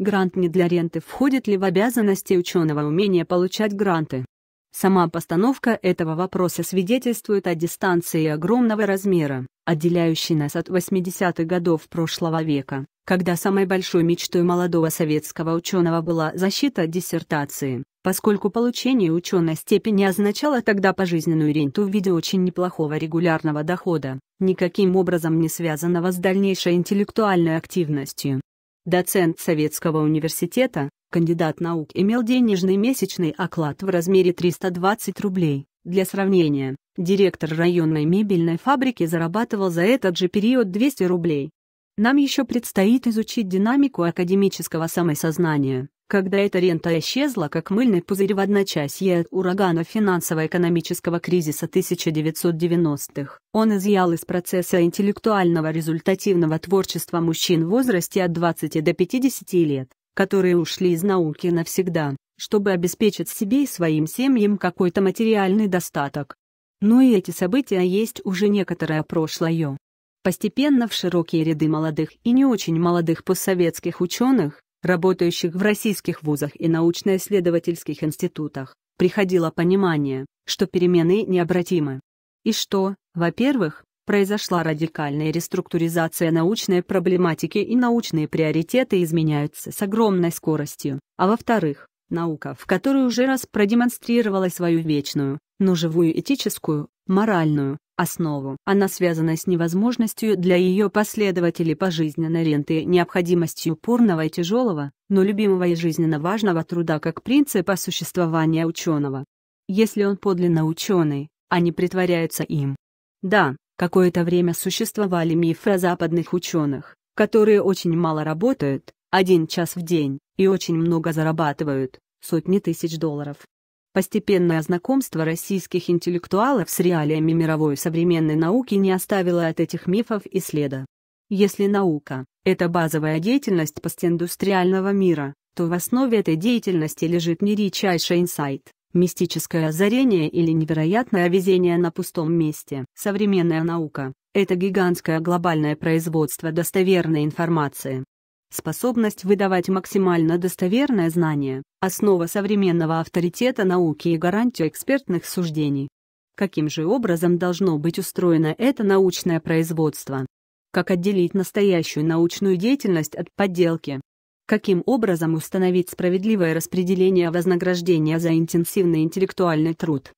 Грант не для ренты. Входит ли в обязанности ученого умение получать гранты? Сама постановка этого вопроса свидетельствует о дистанции огромного размера, отделяющей нас от 80-х годов прошлого века, когда самой большой мечтой молодого советского ученого была защита диссертации, поскольку получение ученой степени означало тогда пожизненную ренту в виде очень неплохого регулярного дохода, никаким образом не связанного с дальнейшей интеллектуальной активностью. Доцент Советского университета, кандидат наук имел денежный месячный оклад в размере 320 рублей. Для сравнения, директор районной мебельной фабрики зарабатывал за этот же период 200 рублей. Нам еще предстоит изучить динамику академического самосознания. Когда эта рента исчезла как мыльный пузырь в одночасье от урагана финансово-экономического кризиса 1990-х, он изъял из процесса интеллектуального результативного творчества мужчин в возрасте от 20 до 50 лет, которые ушли из науки навсегда, чтобы обеспечить себе и своим семьям какой-то материальный достаток. Но ну и эти события есть уже некоторое прошлое. Постепенно в широкие ряды молодых и не очень молодых постсоветских ученых, работающих в российских вузах и научно-исследовательских институтах, приходило понимание, что перемены необратимы. И что, во-первых, произошла радикальная реструктуризация научной проблематики и научные приоритеты изменяются с огромной скоростью, а во-вторых, наука, в которой уже раз продемонстрировала свою вечную, но живую этическую, моральную основу. Она связана с невозможностью для ее последователей пожизненной ренты, необходимостью упорного и тяжелого, но любимого и жизненно важного труда как принципа существования ученого. Если он подлинно ученый, они притворяются им. Да, какое-то время существовали мифы о западных ученых, которые очень мало работают, один час в день, и очень много зарабатывают, сотни тысяч долларов, Постепенное знакомство российских интеллектуалов с реалиями мировой современной науки не оставило от этих мифов и следа. Если наука – это базовая деятельность постиндустриального мира, то в основе этой деятельности лежит не редчайший инсайт, мистическое озарение или невероятное везение на пустом месте. Современная наука – это гигантское глобальное производство достоверной информации, Способность выдавать максимально достоверное знание – основа современного авторитета науки и гарантия экспертных суждений. Каким же образом должно быть устроено это научное производство? Как отделить настоящую научную деятельность от подделки? Каким образом установить справедливое распределение вознаграждения за интенсивный интеллектуальный труд?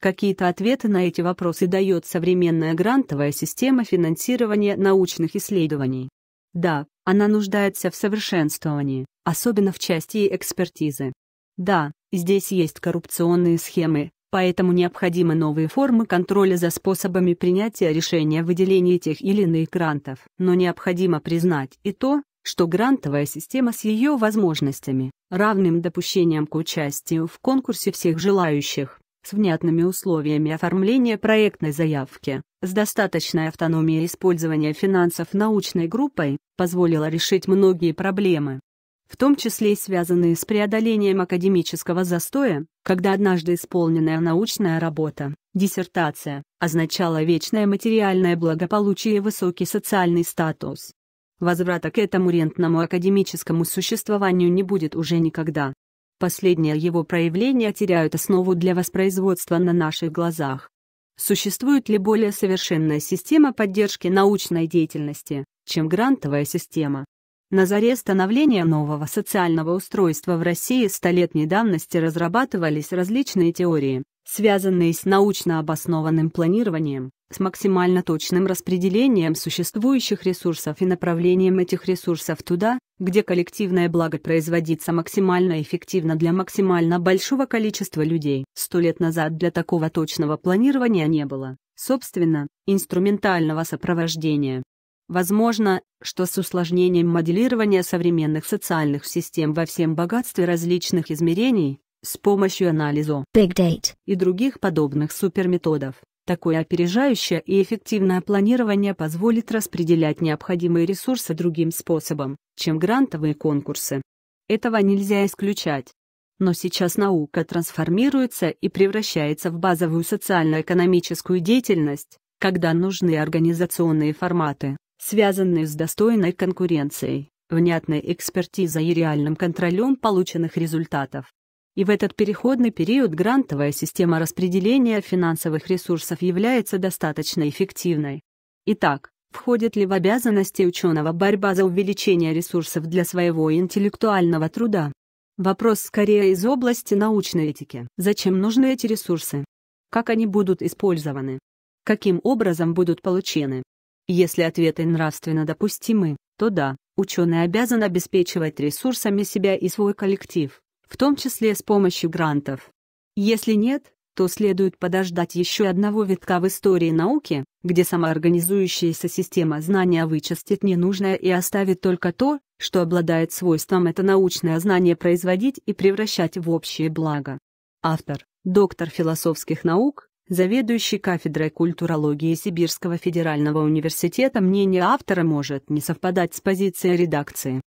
Какие-то ответы на эти вопросы дает современная грантовая система финансирования научных исследований. Да, она нуждается в совершенствовании, особенно в части экспертизы. Да, здесь есть коррупционные схемы, поэтому необходимы новые формы контроля за способами принятия решения о выделении тех или иных грантов. Но необходимо признать и то, что грантовая система с ее возможностями, равным допущением к участию в конкурсе всех желающих, с внятными условиями оформления проектной заявки, с достаточной автономией использования финансов научной группой позволило решить многие проблемы, в том числе и связанные с преодолением академического застоя, когда однажды исполненная научная работа, диссертация, означала вечное материальное благополучие и высокий социальный статус. Возврата к этому рентному академическому существованию не будет уже никогда. Последние его проявления теряют основу для воспроизводства на наших глазах. Существует ли более совершенная система поддержки научной деятельности, чем грантовая система? На заре становления нового социального устройства в России столетней давности разрабатывались различные теории, связанные с научно обоснованным планированием, с максимально точным распределением существующих ресурсов и направлением этих ресурсов туда, где коллективное благо производится максимально эффективно для максимально большого количества людей. Сто лет назад для такого точного планирования не было, собственно, инструментального сопровождения. Возможно, что с усложнением моделирования современных социальных систем во всем богатстве различных измерений, с помощью анализа Big Date и других подобных суперметодов, Такое опережающее и эффективное планирование позволит распределять необходимые ресурсы другим способом, чем грантовые конкурсы. Этого нельзя исключать. Но сейчас наука трансформируется и превращается в базовую социально-экономическую деятельность, когда нужны организационные форматы, связанные с достойной конкуренцией, внятной экспертизой и реальным контролем полученных результатов. И в этот переходный период грантовая система распределения финансовых ресурсов является достаточно эффективной. Итак, входит ли в обязанности ученого борьба за увеличение ресурсов для своего интеллектуального труда? Вопрос скорее из области научной этики. Зачем нужны эти ресурсы? Как они будут использованы? Каким образом будут получены? Если ответы нравственно допустимы, то да, ученый обязан обеспечивать ресурсами себя и свой коллектив, в том числе с помощью грантов. Если нет, то следует подождать еще одного витка в истории науки, где самоорганизующаяся система знания вычистит ненужное и оставит только то, что обладает свойством это научное знание производить и превращать в общее благо. Автор, доктор философских наук, заведующий кафедрой культурологии Сибирского федерального университета мнение автора может не совпадать с позицией редакции.